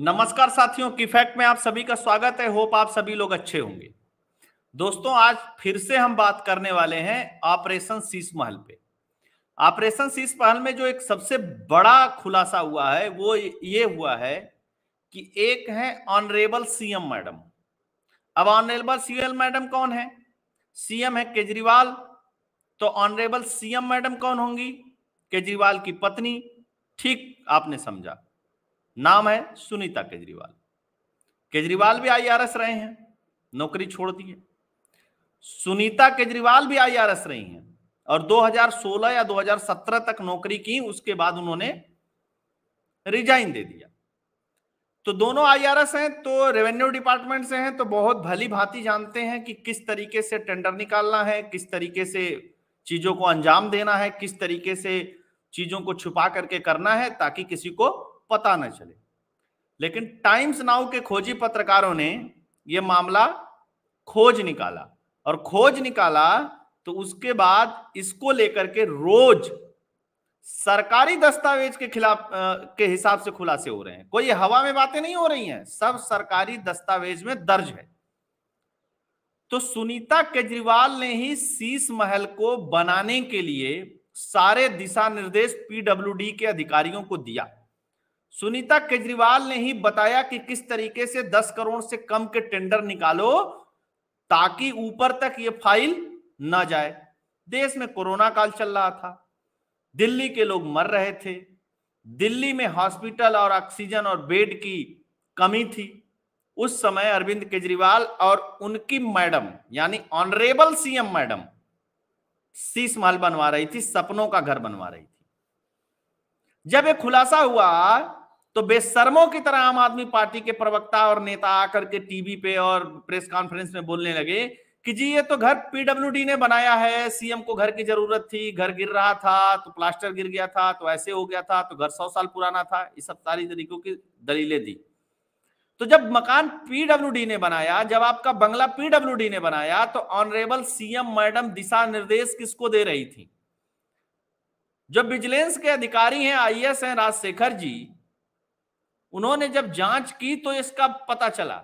नमस्कार साथियों की फैक्ट में आप सभी का स्वागत है होप आप सभी लोग अच्छे होंगे दोस्तों आज फिर से हम बात करने वाले हैं ऑपरेशन शीश महल पे ऑपरेशन शीश महल में जो एक सबसे बड़ा खुलासा हुआ है वो ये हुआ है कि एक है ऑनरेबल सीएम मैडम अब ऑनरेबल सीएम मैडम कौन है सीएम है केजरीवाल तो ऑनरेबल सीएम मैडम कौन होंगी केजरीवाल की पत्नी ठीक आपने समझा नाम है सुनीता केजरीवाल केजरीवाल भी आईआरएस रहे हैं नौकरी छोड़ दी है सुनीता केजरीवाल भी आईआरएस रही हैं और 2016 या 2017 तक नौकरी की उसके बाद उन्होंने रिजाइन दे दिया तो दोनों आईआरएस हैं तो रेवेन्यू डिपार्टमेंट से हैं तो बहुत भली भांति जानते हैं कि किस तरीके से टेंडर निकालना है किस तरीके से चीजों को अंजाम देना है किस तरीके से चीजों को छुपा करके करना है ताकि किसी को पता न चले लेकिन टाइम्स नाउ के खोजी पत्रकारों ने यह मामला खोज निकाला और खोज निकाला तो उसके बाद इसको लेकर के रोज सरकारी दस्तावेज के खिलाफ के हिसाब से खुलासे हो रहे हैं कोई हवा में बातें नहीं हो रही हैं सब सरकारी दस्तावेज में दर्ज है तो सुनीता केजरीवाल ने ही शीश महल को बनाने के लिए सारे दिशा निर्देश पीडब्ल्यूडी के अधिकारियों को दिया सुनीता केजरीवाल ने ही बताया कि किस तरीके से 10 करोड़ से कम के टेंडर निकालो ताकि ऊपर तक ये फाइल ना जाए देश में कोरोना काल चल रहा था दिल्ली के लोग मर रहे थे दिल्ली में हॉस्पिटल और ऑक्सीजन और बेड की कमी थी उस समय अरविंद केजरीवाल और उनकी मैडम यानी ऑनरेबल सीएम मैडम शीश महल बनवा रही थी सपनों का घर बनवा रही थी जब ये खुलासा हुआ तो बेसरमों की तरह आम आदमी पार्टी के प्रवक्ता और नेता आकर के टीवी पे और प्रेस कॉन्फ्रेंस में बोलने लगे कि जी ये तो घर पीडब्ल्यू ने बनाया है सीएम को घर की जरूरत थी घर गिर रहा था तो प्लास्टर गिर गया था तो ऐसे हो गया था तो घर सौ साल पुराना था इस सब सारी तरीकों की दलीलें दी तो जब मकान पीडब्ल्यू ने बनाया जब आपका बंगला पीडब्ल्यूडी ने बनाया तो ऑनरेबल सीएम मैडम दिशा निर्देश किसको दे रही थी जब विजिलेंस के अधिकारी हैं आईएएस हैं राजशेखर जी उन्होंने जब जांच की तो इसका पता चला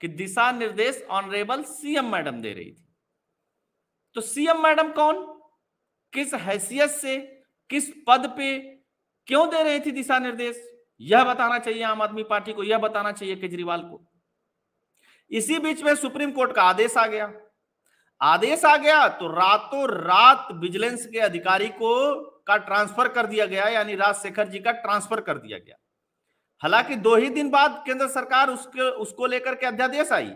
कि दिशा निर्देश ऑनरेबल सीएम मैडम दे रही थी तो सीएम मैडम कौन किस हैसियत से किस पद पे क्यों दे रही थी दिशा निर्देश यह बताना चाहिए आम आदमी पार्टी को यह बताना चाहिए केजरीवाल को इसी बीच में सुप्रीम कोर्ट का आदेश आ गया आदेश आ गया तो रातों रात विजिलेंस के अधिकारी को का ट्रांसफर कर दिया गया यानी राजशेखर जी का ट्रांसफर कर दिया गया हालांकि दो ही दिन बाद केंद्र सरकार उसके उसको लेकर के अध्यादेश आई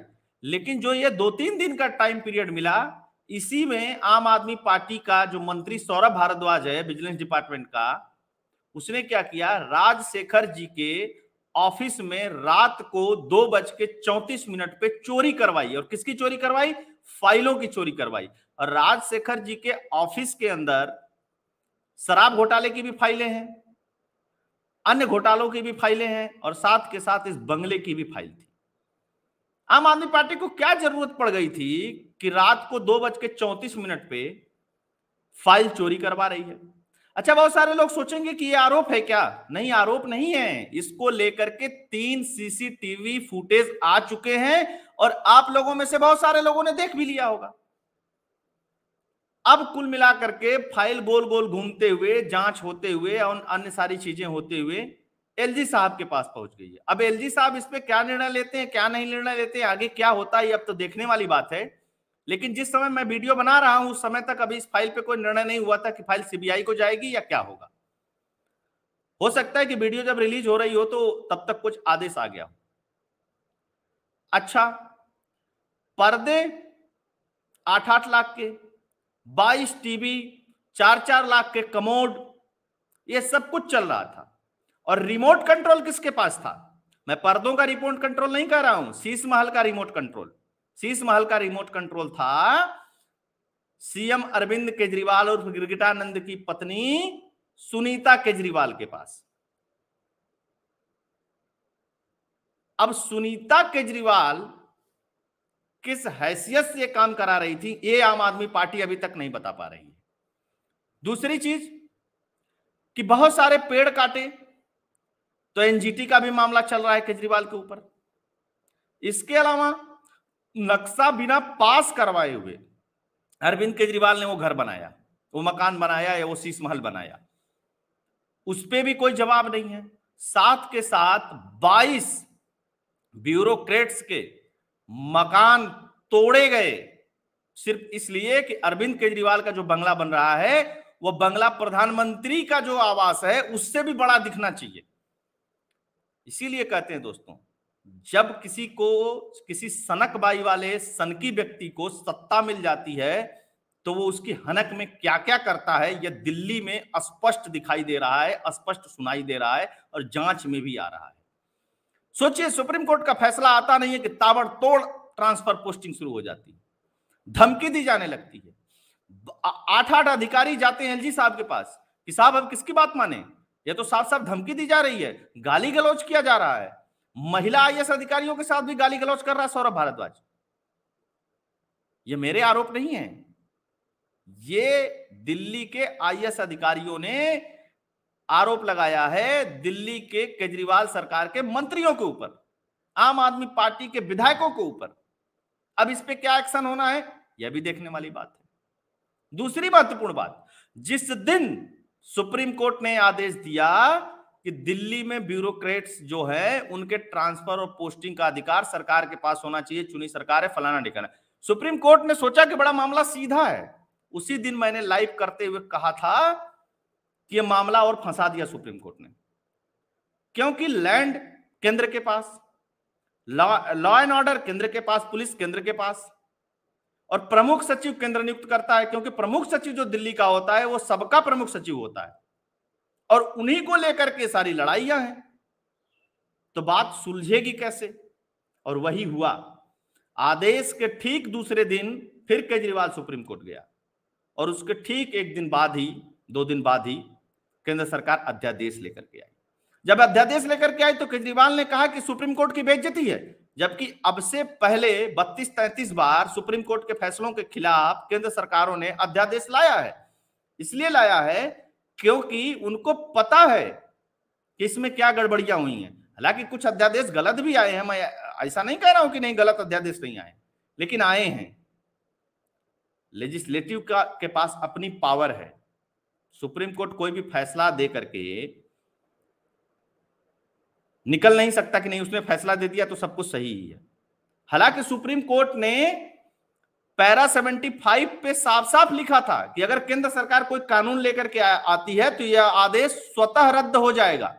लेकिन जो ये दो तीन दिन का टाइम पीरियड मिला इसी में आम आदमी पार्टी का जो मंत्री सौरभ भारद्वाज है विजिलेंस डिपार्टमेंट का उसने क्या किया राजशेखर जी के ऑफिस में रात को दो बज के चौंतीस मिनट पे चोरी करवाई और किसकी चोरी करवाई फाइलों की चोरी करवाई और राजशेखर जी के ऑफिस के अंदर शराब घोटाले की भी फाइलें हैं अन्य घोटालों की भी फाइलें हैं और साथ के साथ इस बंगले की भी फाइल थी आम आदमी पार्टी को क्या जरूरत पड़ गई थी कि रात को दो बज के चौंतीस मिनट पे फाइल चोरी करवा रही है अच्छा बहुत सारे लोग सोचेंगे कि ये आरोप है क्या नहीं आरोप नहीं है इसको लेकर के तीन सीसीटीवी फुटेज आ चुके हैं और आप लोगों में से बहुत सारे लोगों ने देख भी लिया होगा अब कुल मिलाकर के फाइल गोल गोल घूमते हुए जांच होते हुए और अन्य सारी चीजें होते हुए एलजी साहब के पास पहुंच गई है अब एलजी साहब इस पर क्या निर्णय लेते हैं क्या नहीं निर्णय लेते हैं आगे क्या होता है अब तो देखने वाली बात है लेकिन जिस समय मैं वीडियो बना रहा हूं उस समय तक अभी इस फाइल पे कोई निर्णय नहीं हुआ था कि फाइल सीबीआई को जाएगी या क्या होगा हो सकता है कि वीडियो जब रिलीज हो रही हो तो तब तक कुछ आदेश आ गया हो अच्छा पर्दे आठ आठ लाख के बाईस टीवी चार चार लाख के कमोड ये सब कुछ चल रहा था और रिमोट कंट्रोल किसके पास था मैं पर्दों का रिमोट कंट्रोल नहीं कर रहा हूं शीश महल का रिमोट कंट्रोल शीश महल का रिमोट कंट्रोल था सीएम अरविंद केजरीवाल और गिरगिटानंद की पत्नी सुनीता केजरीवाल के पास अब सुनीता केजरीवाल किस हैसियत से काम करा रही थी ये आम आदमी पार्टी अभी तक नहीं बता पा रही है दूसरी चीज कि बहुत सारे पेड़ काटे तो एनजीटी का भी मामला चल रहा है केजरीवाल के ऊपर इसके अलावा नक्शा बिना पास करवाए हुए अरविंद केजरीवाल ने वो घर बनाया वो मकान बनाया या वो शीश महल बनाया उस पर भी कोई जवाब नहीं है साथ के साथ 22 ब्यूरोक्रेट्स के मकान तोड़े गए सिर्फ इसलिए कि अरविंद केजरीवाल का जो बंगला बन रहा है वह बंगला प्रधानमंत्री का जो आवास है उससे भी बड़ा दिखना चाहिए इसीलिए कहते हैं दोस्तों जब किसी को किसी सनक बाई वाले सनकी व्यक्ति को सत्ता मिल जाती है तो वो उसकी हनक में क्या क्या करता है यह दिल्ली में स्पष्ट दिखाई दे रहा है स्पष्ट सुनाई दे रहा है और जांच में भी आ रहा है सोचिए सुप्रीम कोर्ट का फैसला आता नहीं है कि ताबड़तोड़ ट्रांसफर पोस्टिंग शुरू हो जाती है धमकी दी जाने लगती है आठ आठ अधिकारी जाते हैं एलजी साहब के पास कि साहब अब किसकी बात माने ये तो साफ साफ धमकी दी जा रही है गाली गलौज किया जा रहा है महिला आई अधिकारियों के साथ भी गाली गलौज कर रहा है सौरभ भारद्वाज ये मेरे आरोप नहीं है ये दिल्ली के आई अधिकारियों ने आरोप लगाया है दिल्ली के केजरीवाल सरकार के मंत्रियों के ऊपर आम आदमी पार्टी के विधायकों के ऊपर अब इस पे क्या एक्शन होना है यह भी देखने वाली बात है दूसरी महत्वपूर्ण बात जिस दिन सुप्रीम कोर्ट ने आदेश दिया कि दिल्ली में ब्यूरोक्रेट्स जो है उनके ट्रांसफर और पोस्टिंग का अधिकार सरकार के पास होना चाहिए चुनी सरकार है फलाना ठिकाना सुप्रीम कोर्ट ने सोचा कि बड़ा मामला सीधा है उसी दिन मैंने लाइव करते हुए कहा था ये मामला और फंसा दिया सुप्रीम कोर्ट ने क्योंकि लैंड केंद्र के पास लॉ एंड ऑर्डर केंद्र के पास पुलिस केंद्र के पास और प्रमुख सचिव केंद्र नियुक्त करता है क्योंकि प्रमुख सचिव जो दिल्ली का होता है वो सबका प्रमुख सचिव होता है और उन्हीं को लेकर के सारी लड़ाइयां हैं तो बात सुलझेगी कैसे और वही हुआ आदेश के ठीक दूसरे दिन फिर केजरीवाल सुप्रीम कोर्ट गया और उसके ठीक एक दिन बाद ही दो दिन बाद ही केंद्र सरकार अध्यादेश लेकर के आई जब अध्यादेश लेकर के आई तो केजरीवाल ने कहा कि सुप्रीम कोर्ट की बेइज्जती है जबकि अब से पहले 32 33 बार सुप्रीम कोर्ट के फैसलों के खिलाफ केंद्र सरकारों ने अध्यादेश लाया है इसलिए लाया है क्योंकि उनको पता है कि इसमें क्या गड़बड़ियां हुई हैं हालांकि कुछ अध्यादेश गलत भी आए हैं मैं ऐसा नहीं कह रहा हूं कि नहीं गलत अध्यादेश नहीं आए लेकिन आए हैं लेजिस्लेटिव का के पास अपनी पावर है सुप्रीम कोर्ट कोई भी फैसला दे करके निकल नहीं सकता कि नहीं उसने फैसला दे दिया तो सब कुछ सही ही है हालांकि सुप्रीम कोर्ट ने पैरा सेवेंटी फाइव पे साफ साफ लिखा था कि अगर केंद्र सरकार कोई कानून लेकर के आती है तो यह आदेश स्वतः रद्द हो जाएगा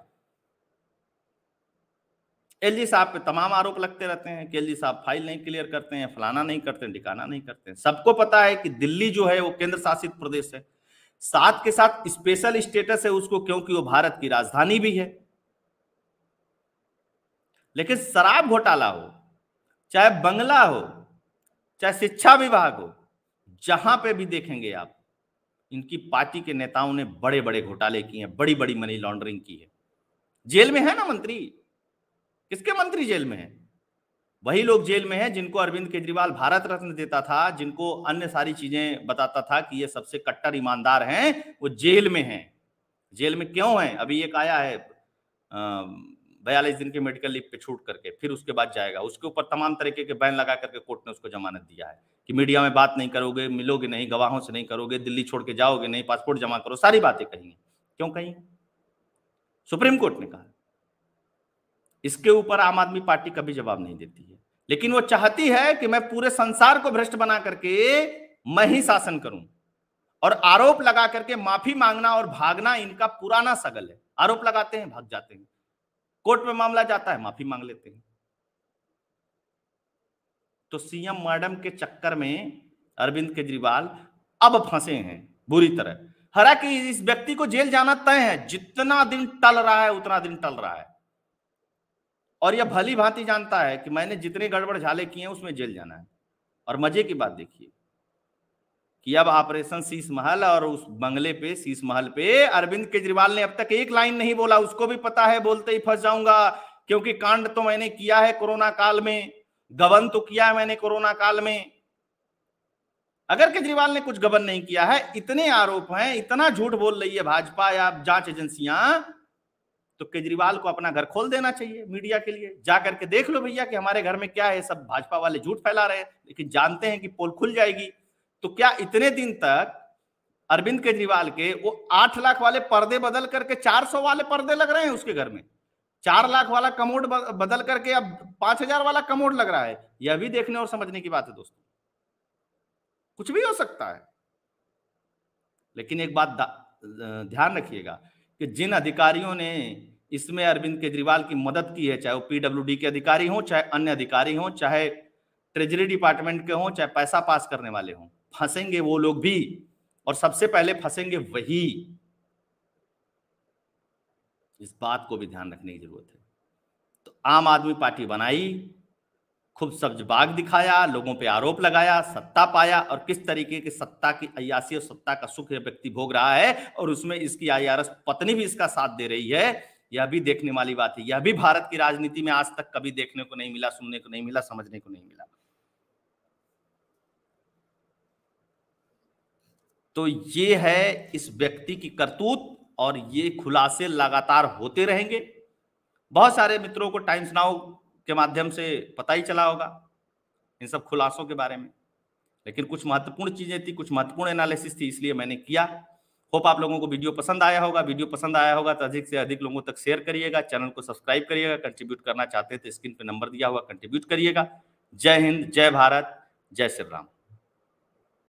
एलजी साहब पे तमाम आरोप लगते रहते हैं कि एलजी साहब फाइल नहीं क्लियर करते हैं फलाना नहीं करते हैं, ठिकाना नहीं करते हैं सबको पता है कि दिल्ली जो है वो केंद्र शासित प्रदेश है साथ के साथ स्पेशल स्टेटस है उसको क्योंकि वो भारत की राजधानी भी है लेकिन शराब घोटाला हो चाहे बंगला हो चाहे शिक्षा विभाग हो जहां पे भी देखेंगे आप इनकी पार्टी के नेताओं ने बड़े बड़े घोटाले किए हैं बड़ी बड़ी मनी लॉन्ड्रिंग की है जेल में है ना मंत्री किसके मंत्री जेल में है वही लोग जेल में हैं जिनको अरविंद केजरीवाल भारत रत्न देता था जिनको अन्य सारी चीजें बताता था कि ये सबसे कट्टर ईमानदार हैं वो जेल में हैं जेल में क्यों हैं अभी एक आया है बयालीस दिन के मेडिकल लीव पे छूट करके फिर उसके बाद जाएगा उसके ऊपर तमाम तरीके के बैन लगा करके कोर्ट ने उसको जमानत दिया है कि मीडिया में बात नहीं करोगे मिलोगे नहीं गवाहों से नहीं करोगे दिल्ली छोड़ के जाओगे नहीं पासपोर्ट जमा करो सारी बातें कहेंगे क्यों कही सुप्रीम कोर्ट ने कहा इसके ऊपर आम आदमी पार्टी कभी जवाब नहीं देती है लेकिन वो चाहती है कि मैं पूरे संसार को भ्रष्ट बना करके मैं ही शासन करूं और आरोप लगा करके माफी मांगना और भागना इनका पुराना सगल है आरोप लगाते हैं भाग जाते हैं कोर्ट में मामला जाता है माफी मांग लेते हैं तो सीएम मैडम के चक्कर में अरविंद केजरीवाल अब फंसे हैं बुरी तरह हालांकि इस व्यक्ति को जेल जाना तय है जितना दिन टल रहा है उतना दिन टल रहा है और यह भली भांति जानता है कि मैंने जितने गड़बड़ झाले किए हैं उसमें जेल जाना है और मजे की बात देखिए कि अब ऑपरेशन शीश महल और उस बंगले पे शीश महल पे अरविंद केजरीवाल ने अब तक एक लाइन नहीं बोला उसको भी पता है बोलते ही फंस जाऊंगा क्योंकि कांड तो मैंने किया है कोरोना काल में गबन तो किया है मैंने कोरोना काल में अगर केजरीवाल ने कुछ गबन नहीं किया है इतने आरोप हैं इतना झूठ बोल रही है भाजपा या जांच एजेंसियां तो केजरीवाल को अपना घर खोल देना चाहिए मीडिया के लिए जा करके देख लो भैया कि हमारे घर में क्या है सब भाजपा वाले झूठ फैला रहे हैं लेकिन जानते हैं कि पोल खुल जाएगी तो क्या इतने दिन तक अरविंद केजरीवाल के वो आठ लाख वाले पर्दे बदल करके चार सौ वाले पर्दे लग रहे हैं उसके घर में चार लाख वाला कमोड बदल करके अब पांच हजार वाला कमोड लग रहा है यह भी देखने और समझने की बात है दोस्तों कुछ भी हो सकता है लेकिन एक बात ध्यान रखिएगा कि जिन अधिकारियों ने इसमें अरविंद केजरीवाल की मदद की है चाहे वो पीडब्ल्यू के अधिकारी हों चाहे अन्य अधिकारी हों चाहे ट्रेजरी डिपार्टमेंट के हों चाहे पैसा पास करने वाले हों फंसेंगे वो लोग भी और सबसे पहले फंसेंगे वही इस बात को भी ध्यान रखने की जरूरत है तो आम आदमी पार्टी बनाई खूब सब्ज बाग दिखाया लोगों पे आरोप लगाया सत्ता पाया और किस तरीके की सत्ता की अयासी और सत्ता का सुख यह व्यक्ति भोग रहा है और उसमें इसकी आई पत्नी भी इसका साथ दे रही है यह भी देखने वाली बात है यह भी भारत की राजनीति में आज तक कभी देखने को नहीं मिला सुनने को नहीं मिला समझने को नहीं मिला तो ये है इस व्यक्ति की करतूत और ये खुलासे लगातार होते रहेंगे बहुत सारे मित्रों को टाइम्स नाउ के माध्यम से पता ही चला होगा इन सब खुलासों के बारे में लेकिन कुछ महत्वपूर्ण चीजें थी कुछ महत्वपूर्ण एनालिसिस थी इसलिए मैंने किया होप आप लोगों को वीडियो पसंद आया होगा वीडियो पसंद आया होगा तो अधिक से अधिक लोगों तक शेयर करिएगा चैनल को सब्सक्राइब करिएगा कंट्रीब्यूट करना चाहते हैं तो स्क्रीन पर नंबर दिया हुआ कंट्रीब्यूट करिएगा जय हिंद जय भारत जय श्री राम